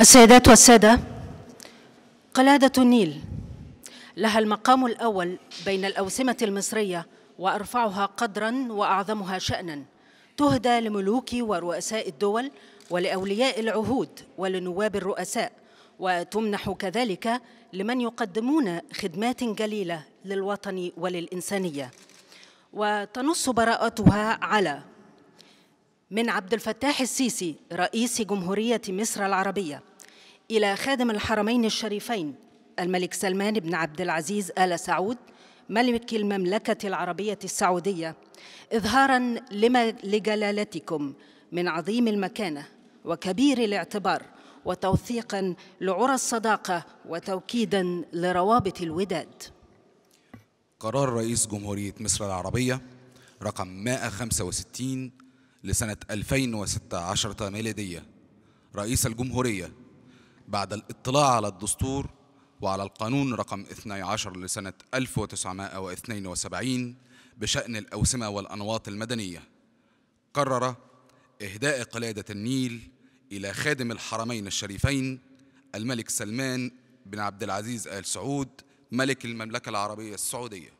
السيدات والسادة قلادة النيل لها المقام الأول بين الأوسمة المصرية وأرفعها قدرا وأعظمها شأنا تهدى لملوك ورؤساء الدول ولأولياء العهود ولنواب الرؤساء وتمنح كذلك لمن يقدمون خدمات جليلة للوطن وللإنسانية وتنص براءتها على من عبد الفتاح السيسي رئيس جمهورية مصر العربية إلى خادم الحرمين الشريفين الملك سلمان بن عبد العزيز آل سعود ملك المملكة العربية السعودية إظهاراً لما لجلالتكم من عظيم المكانة وكبير الاعتبار وتوثيقاً لعرى الصداقة وتوكيداً لروابط الوداد قرار رئيس جمهورية مصر العربية رقم 165 لسنة 2016 ميلادية رئيس الجمهورية بعد الاطلاع على الدستور وعلى القانون رقم 12 لسنة 1972 بشأن الأوسمة والأنواط المدنية قرر إهداء قلادة النيل إلى خادم الحرمين الشريفين الملك سلمان بن عبد العزيز آل سعود ملك المملكة العربية السعودية